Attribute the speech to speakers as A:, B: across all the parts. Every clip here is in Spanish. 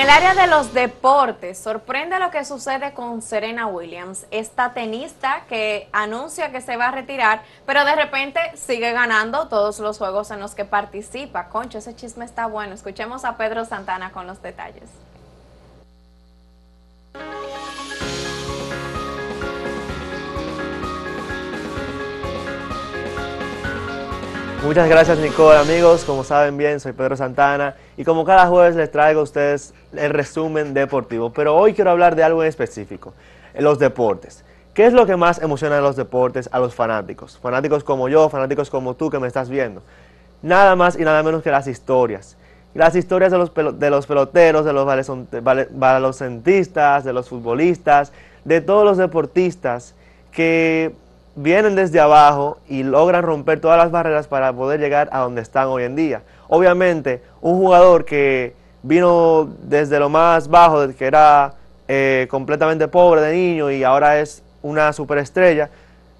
A: En el área de los deportes, sorprende lo que sucede con Serena Williams, esta tenista que anuncia que se va a retirar, pero de repente sigue ganando todos los juegos en los que participa. Concho, ese chisme está bueno. Escuchemos a Pedro Santana con los detalles.
B: Muchas gracias Nicole, amigos. Como saben bien, soy Pedro Santana y como cada jueves les traigo a ustedes el resumen deportivo. Pero hoy quiero hablar de algo en específico, los deportes. ¿Qué es lo que más emociona a los deportes a los fanáticos? Fanáticos como yo, fanáticos como tú que me estás viendo. Nada más y nada menos que las historias. Las historias de los, de los peloteros, de los balocentistas, de los futbolistas, de todos los deportistas que vienen desde abajo y logran romper todas las barreras para poder llegar a donde están hoy en día. Obviamente, un jugador que vino desde lo más bajo, que era eh, completamente pobre de niño y ahora es una superestrella,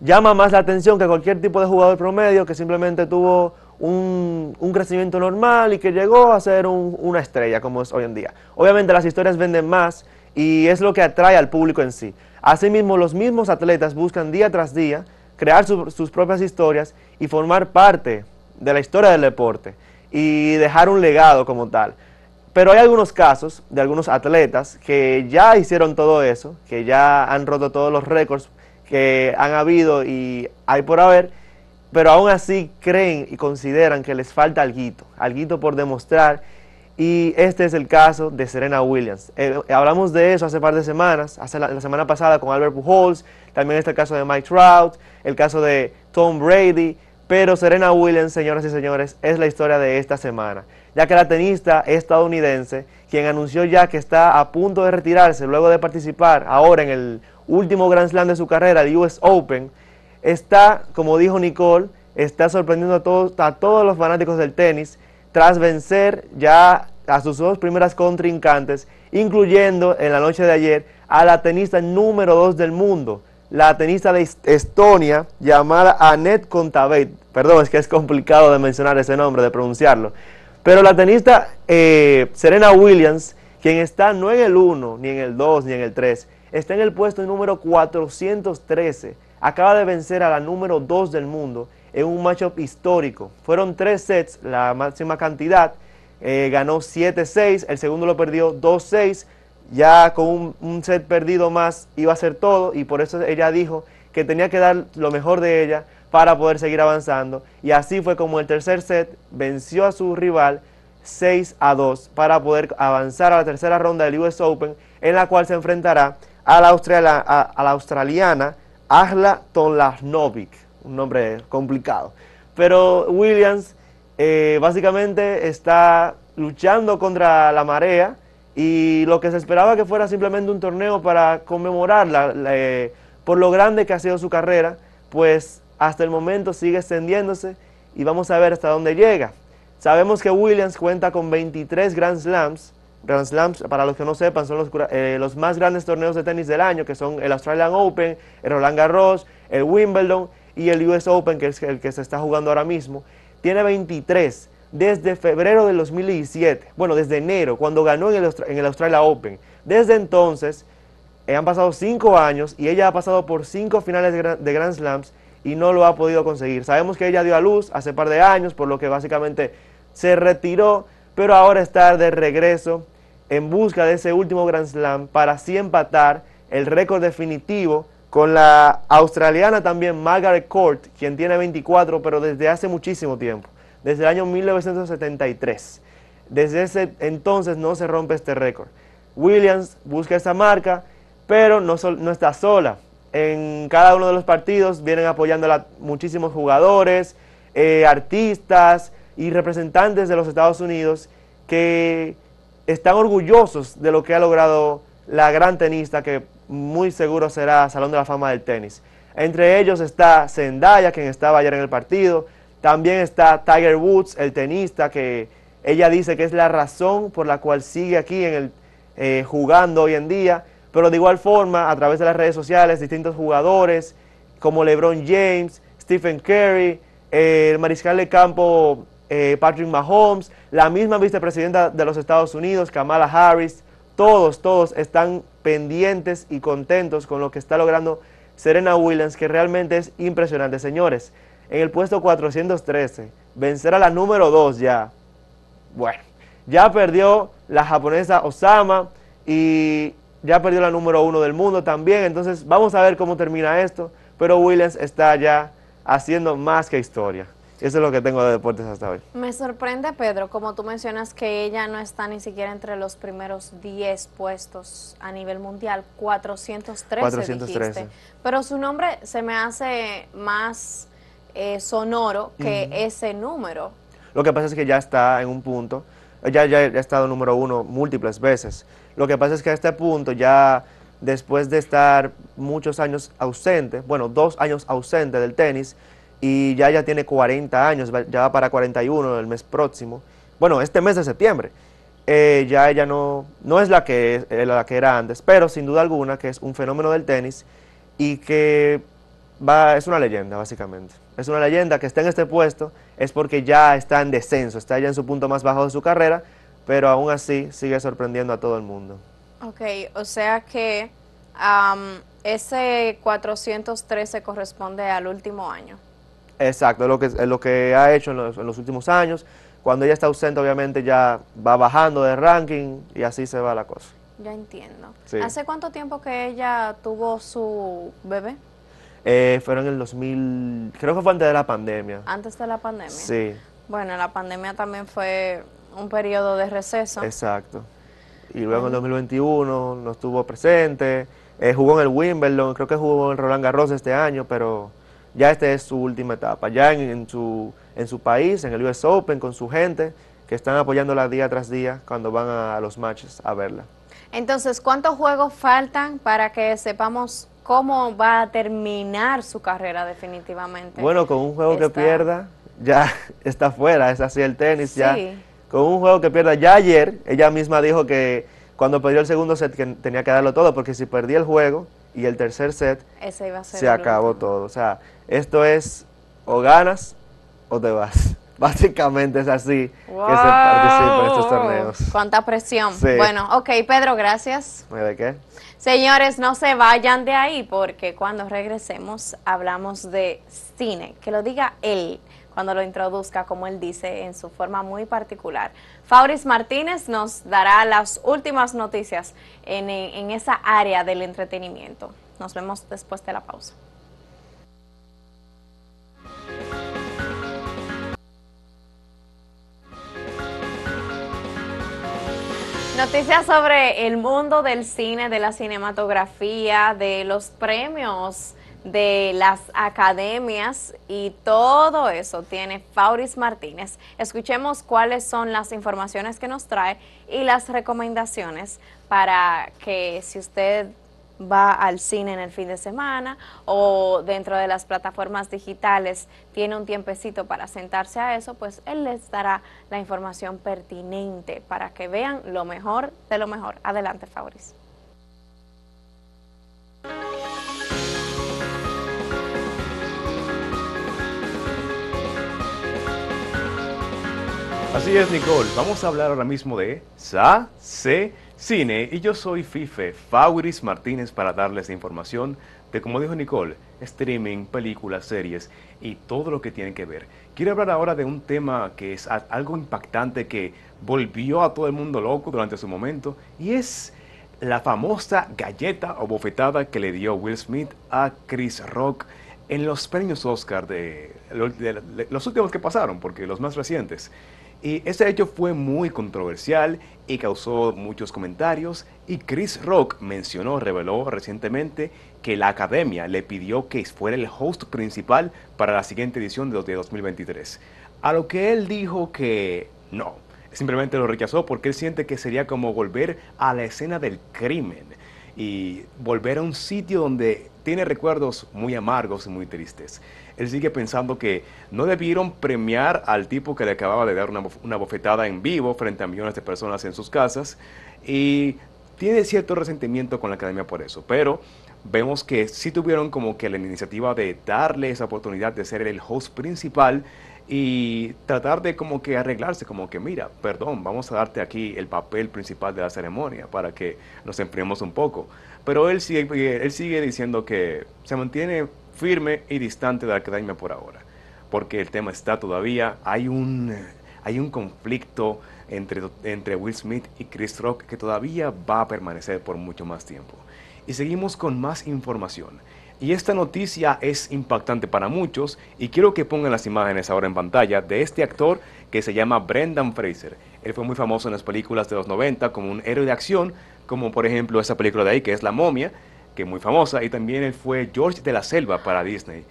B: llama más la atención que cualquier tipo de jugador promedio que simplemente tuvo un, un crecimiento normal y que llegó a ser una estrella como es hoy en día. Obviamente las historias venden más y es lo que atrae al público en sí. Asimismo, los mismos atletas buscan día tras día crear sus propias historias y formar parte de la historia del deporte y dejar un legado como tal. Pero hay algunos casos de algunos atletas que ya hicieron todo eso, que ya han roto todos los récords que han habido y hay por haber, pero aún así creen y consideran que les falta algo, algo por demostrar y este es el caso de Serena Williams. Eh, hablamos de eso hace par de semanas, hace la, semana pasada con Albert Pujols, también está el caso de Mike Trout, el caso de Tom Brady, pero Serena Williams, señoras y señores, es la historia de esta semana, ya que la tenista estadounidense, quien anunció ya que está a punto de retirarse luego de participar ahora en el último Grand Slam de su carrera, el US Open, está, como dijo Nicole, está sorprendiendo a todos, a todos los fanáticos del tenis, tras vencer ya a sus dos primeras contrincantes, incluyendo en la noche de ayer a la tenista número 2 del mundo, la tenista de Estonia llamada Annette Kontaveit. Perdón, es que es complicado de mencionar ese nombre, de pronunciarlo. Pero la tenista eh, Serena Williams, quien está no en el 1, ni en el 2, ni en el 3, está en el puesto número 413. Acaba de vencer a la número 2 del mundo en un matchup histórico. Fueron tres sets, la máxima cantidad. Eh, ganó 7-6, el segundo lo perdió 2-6. Ya con un, set perdido más iba a ser todo y por eso ella dijo que tenía que dar lo mejor de ella para poder seguir avanzando. Y así fue como el tercer set venció a su rival 6 a 2 para poder avanzar a la tercera ronda del US Open en la cual se enfrentará a la, australiana Asla Tonlasnovic un nombre complicado. Pero Williams eh, básicamente está luchando contra la marea y lo que se esperaba que fuera simplemente un torneo para conmemorarla eh, por lo grande que ha sido su carrera, pues hasta el momento sigue extendiéndose y vamos a ver hasta dónde llega. Sabemos que Williams cuenta con 23 Grand Slams. Grand Slams, para los que no sepan, son los, eh, los más grandes torneos de tenis del año, que son el Australian Open, el Roland Garros, el Wimbledon y el US Open, que es el que se está jugando ahora mismo, tiene 23 desde febrero del 2017, bueno, desde enero, cuando ganó en el, Australia Open. Desde entonces, eh, han pasado 5 años y ella ha pasado por 5 finales de, de Grand Slams y no lo ha podido conseguir. Sabemos que ella dio a luz hace par de años, por lo que básicamente se retiró, pero ahora está de regreso en busca de ese último Grand Slam para así empatar el récord definitivo con la australiana también Margaret Court, quien tiene 24, pero desde hace muchísimo tiempo, desde el año 1973. Desde ese entonces no se rompe este récord. Williams busca esa marca, pero no, está sola. En cada uno de los partidos vienen apoyándola muchísimos jugadores, eh, artistas y representantes de los Estados Unidos que están orgullosos de lo que ha logrado la gran tenista que muy seguro será Salón de la Fama del Tenis. Entre ellos está Zendaya, quien estaba ayer en el partido. También está Tiger Woods, el tenista, que ella dice que es la razón por la cual sigue aquí en el, eh, jugando hoy en día. Pero de igual forma, a través de las redes sociales, distintos jugadores como LeBron James, Stephen Curry, eh, el mariscal de campo eh, Patrick Mahomes, la misma vicepresidenta de los Estados Unidos, Kamala Harris, todos, todos están pendientes y contentos con lo que está logrando Serena Williams, que realmente es impresionante. Señores, en el puesto 413, vencer a la número 2 ya. Bueno, ya perdió la japonesa Osama y ya perdió la número 1 del mundo también. Entonces, vamos a ver cómo termina esto. Pero Williams está ya haciendo más que historia. Eso es lo que tengo de deportes hasta hoy.
A: Me sorprende, Pedro, como tú mencionas que ella no está ni siquiera entre los primeros 10 puestos a nivel mundial, 413, trece. Dijiste. Pero su nombre se me hace más eh, sonoro que ese número.
B: Lo que pasa es que ya está en un punto, ya, ya, ya ha estado número uno múltiples veces. Lo que pasa es que a este punto ya después de estar muchos años ausente, bueno, dos años ausente del tenis, y ya ya tiene 40 años, ya va para 41 el mes próximo. Bueno, este mes de septiembre. Eh, ya ella no, no es la que, eh, la que era antes, pero sin duda alguna que es un fenómeno del tenis y que va, es una leyenda básicamente. Es una leyenda que está en este puesto, es porque ya está en descenso, está ya en su punto más bajo de su carrera, pero aún así sigue sorprendiendo a todo el mundo.
A: Ok, o sea que ese 413 corresponde al último año.
B: Exacto, es lo que, lo que ha hecho en los, últimos años. Cuando ella está ausente, obviamente ya va bajando de ranking y así se va la cosa.
A: Ya entiendo. ¿Hace cuánto tiempo que ella tuvo su bebé?
B: Eh, fueron en el 2000, creo que fue antes de la pandemia.
A: Antes de la pandemia. Sí. Bueno, la pandemia también fue un periodo de receso.
B: Exacto. Y luego en el en 2021 no estuvo presente, eh, jugó en el Wimbledon, creo que jugó en Roland Garros este año, pero ya esta es su última etapa, ya en, su, en su país, en el US Open, con su gente, que están apoyándola día tras día cuando van a, los matches a verla.
A: Entonces, ¿cuántos juegos faltan para que sepamos cómo va a terminar su carrera definitivamente?
B: Bueno, con un juego que pierda, ya está fuera, es así el tenis, ya. Con un juego que pierda, ya ayer ella misma dijo que cuando perdió el segundo set tenía que darlo todo, porque si perdía el juego, y el tercer set
A: se acabó
B: todo. O sea, esto es o ganas o te vas. Básicamente es así que se participa en estos torneos.
A: Cuánta presión. Bueno, ok, Pedro, gracias. ¿De qué? Señores, no se vayan de ahí porque cuando regresemos hablamos de cine. Que lo diga él cuando lo introduzca, como él dice, en su forma muy particular. Fauris Martínez nos dará las últimas noticias en, en esa área del entretenimiento. Nos vemos después de la pausa. Noticias sobre el mundo del cine, de la cinematografía, de los premios de las academias y todo eso tiene Fauris Martínez. Escuchemos cuáles son las informaciones que nos trae y las recomendaciones para que si usted va al cine en el fin de semana o dentro de las plataformas digitales tiene un tiempecito para sentarse a eso, pues él les dará la información pertinente para que vean lo mejor de lo mejor. Adelante, Fauris. Así es,
C: Nicole. Vamos a hablar ahora mismo de sa c Cine y yo soy Fife Fauris Martínez para darles información de, como dijo Nicole, streaming, películas, series y todo lo que tiene que ver. Quiero hablar ahora de un tema que es algo impactante que volvió a todo el mundo loco durante su momento y es la famosa galleta o bofetada que le dio Will Smith a Chris Rock en los premios Oscar de los últimos que pasaron, porque los más recientes. Y ese hecho fue muy controversial y causó muchos comentarios y Chris Rock mencionó, reveló recientemente que la academia le pidió que fuera el host principal para la siguiente edición de 2023. A lo que él dijo que no, simplemente lo rechazó porque él siente que sería como volver a la escena del crimen y volver a un sitio donde tiene recuerdos muy amargos y muy tristes. Él sigue pensando que no debieron premiar al tipo que le acababa de dar una, bofetada en vivo frente a millones de personas en sus casas y tiene cierto resentimiento con la academia por eso, pero vemos que sí tuvieron como que la iniciativa de darle esa oportunidad de ser el host principal y tratar de como que arreglarse, como que mira, perdón, vamos a darte aquí el papel principal de la ceremonia para que nos enfriemos un poco. Pero él sigue, él sigue diciendo que se mantiene firme y distante de la academia por ahora, porque el tema está todavía, hay un, hay un conflicto entre, entre Will Smith y Chris Rock que todavía va a permanecer por mucho más tiempo. Y seguimos con más información. Y esta noticia es impactante para muchos y quiero que pongan las imágenes ahora en pantalla de este actor que se llama Brendan Fraser. Él fue muy famoso en las películas de los 90 como un héroe de acción, como por ejemplo esa película de ahí que es La momia, que es muy famosa, y también él fue George de la Selva para Disney.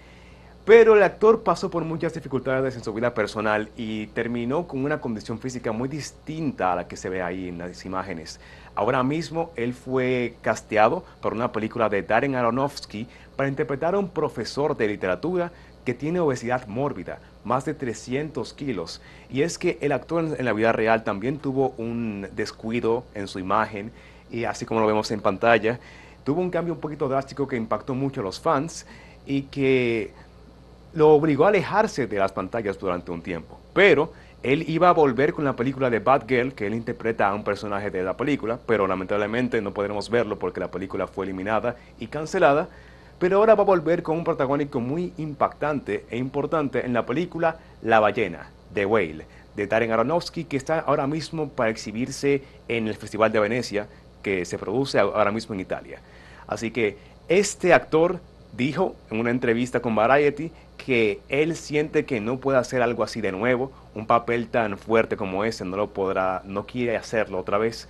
C: Pero el actor pasó por muchas dificultades en su vida personal y terminó con una condición física muy distinta a la que se ve ahí en las imágenes. Ahora mismo él fue casteado por una película de Darren Aronofsky para interpretar a un profesor de literatura que tiene obesidad mórbida, más de 300 kilos. Y es que el actor en la vida real también tuvo un descuido en su imagen, y así como lo vemos en pantalla, tuvo un cambio un poquito drástico que impactó mucho a los fans y que lo obligó a alejarse de las pantallas durante un tiempo, pero él iba a volver con la película de Bad Girl. que él interpreta a un personaje de la película, pero lamentablemente no podremos verlo porque la película fue eliminada y cancelada, pero ahora va a volver con un protagónico muy impactante e importante en la película La ballena, de Whale, de Darren Aronofsky, que está ahora mismo para exhibirse en el Festival de Venecia, que se produce ahora mismo en Italia. Así que este actor dijo en una entrevista con Variety que él siente que no puede hacer algo así de nuevo, un papel tan fuerte como ese, no lo podrá, no quiere hacerlo otra vez.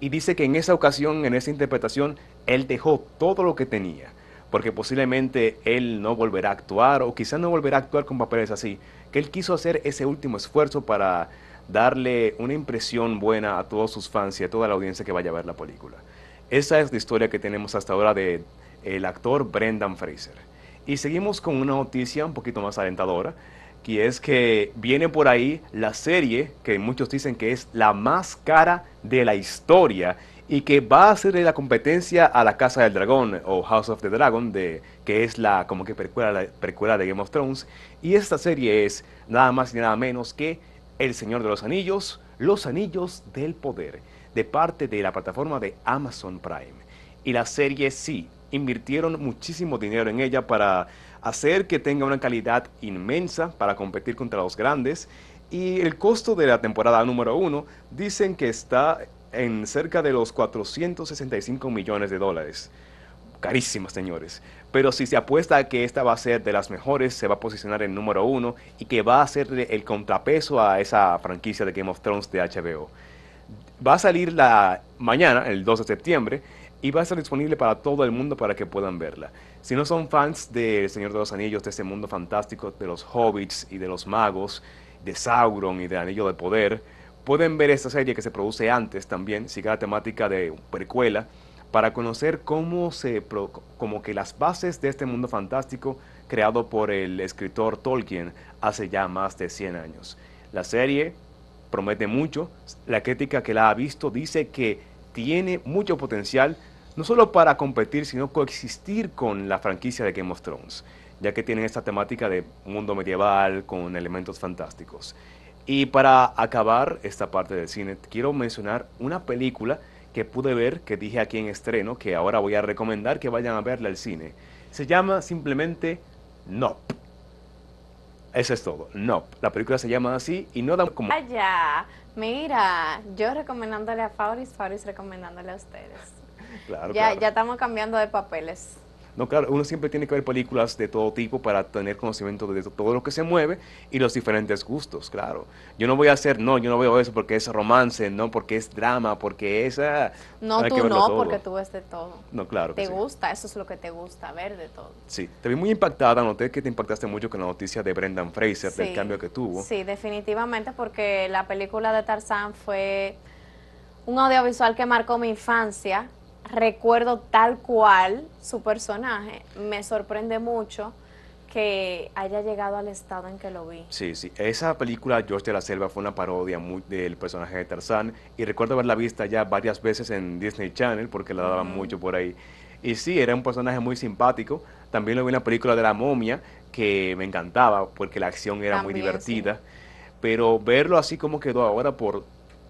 C: Y dice que en esa ocasión, en esa interpretación, él dejó todo lo que tenía, porque posiblemente él no volverá a actuar o quizás no volverá a actuar con papeles así, que él quiso hacer ese último esfuerzo para darle una impresión buena a todos sus fans y a toda la audiencia que vaya a ver la película. Esa es la historia que tenemos hasta ahora de el actor Brendan Fraser. Y seguimos con una noticia un poquito más alentadora, que es que viene por ahí la serie que muchos dicen que es la más cara de la historia y que va a ser la competencia a la Casa del Dragón o House of the Dragon, de, que es la como que precuela, de Game of Thrones. Y esta serie es nada más y nada menos que El Señor de los Anillos, Los Anillos del Poder, de parte de la plataforma de Amazon Prime. Y la serie sí invirtieron muchísimo dinero en ella para hacer que tenga una calidad inmensa para competir contra los grandes. Y el costo de la temporada número uno dicen que está en cerca de los 465 millones de dólares. carísimos señores. Pero si se apuesta a que esta va a ser de las mejores, se va a posicionar en número uno y que va a ser el contrapeso a esa franquicia de Game of Thrones de HBO. Va a salir la mañana, el 2 de septiembre, y va a estar disponible para todo el mundo para que puedan verla. Si no son fans del Señor de los Anillos, de este mundo fantástico, de los hobbits y de los magos, de Sauron y de Anillo de Poder, pueden ver esta serie que se produce antes también, sigue la temática de precuela, para conocer cómo se, como que las bases de este mundo fantástico creado por el escritor Tolkien hace ya más de 100 años. La serie promete mucho, la crítica que la ha visto dice que tiene mucho potencial, no solo para competir, sino coexistir con la franquicia de Game of Thrones, ya que tienen esta temática de mundo medieval con elementos fantásticos. Y para acabar esta parte del cine, quiero mencionar una película que pude ver, que dije aquí en estreno, que ahora voy a recomendar que vayan a verla al cine. Se llama simplemente Nope. Eso es todo. No, la película se llama así y no da como...
A: Vaya, mira, yo recomendándole a Fauris, Fauris recomendándole a ustedes ya, ya estamos cambiando de papeles.
C: No, claro, uno siempre tiene que ver películas de todo tipo para tener conocimiento de todo lo que se mueve y los diferentes gustos, claro. Yo no voy a hacer, no, yo no veo eso porque es romance, no, porque es drama, porque es... Ah, no, tú no, porque
A: tú ves de todo.
C: No, claro. Te gusta,
A: eso es lo que te gusta, ver de todo.
C: Sí, te vi muy impactada, noté que te impactaste mucho con la noticia de Brendan Fraser, del cambio que tuvo. Sí,
A: definitivamente, porque la película de Tarzán fue un audiovisual que marcó mi infancia, recuerdo tal cual su personaje. Me sorprende mucho que haya llegado al estado en que lo vi.
C: Sí, sí. Esa película, George de la Selva, fue una parodia del personaje de Tarzán y recuerdo haberla vista ya varias veces en Disney Channel porque la daban mucho por ahí. Y sí, era un personaje muy simpático. También lo vi en la película de la momia, que me encantaba porque la acción era muy divertida. Pero verlo así como quedó ahora por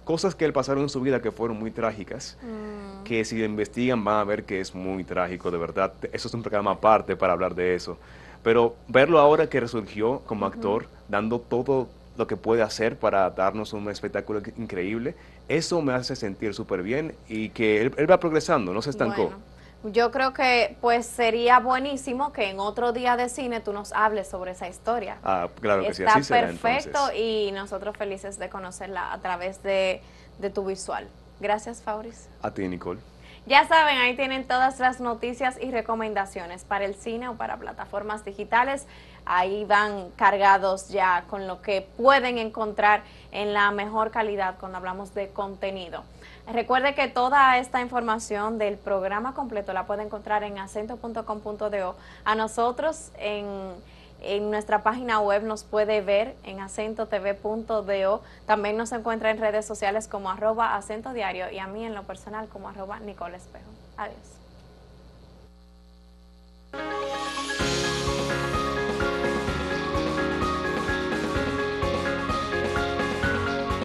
C: cosas que él pasaron en su vida que fueron muy trágicas, mm. que si investigan van a ver que es muy trágico, de verdad. Eso es un programa aparte para hablar de eso. Pero verlo ahora que resurgió como actor, dando todo lo que puede hacer para darnos un espectáculo increíble, eso me hace sentir súper bien y que él, va progresando, no se estancó.
A: Yo creo que pues sería buenísimo que en otro día de cine tú nos hables sobre esa historia. Ah, claro que Está sí, así perfecto y nosotros felices de conocerla a través de, de tu visual. Gracias, Fauris. A ti, Nicole. Ya saben, ahí tienen todas las noticias y recomendaciones para el cine o para plataformas digitales. Ahí van cargados ya con lo que pueden encontrar en la mejor calidad cuando hablamos de contenido. Recuerde que toda esta información del programa completo la puede encontrar en acento.com.do. A nosotros en, nuestra página web nos puede ver en acentotv.do. También nos encuentra en redes sociales como arroba acento diario y a mí en lo personal como arroba Nicole Espejo. Adiós.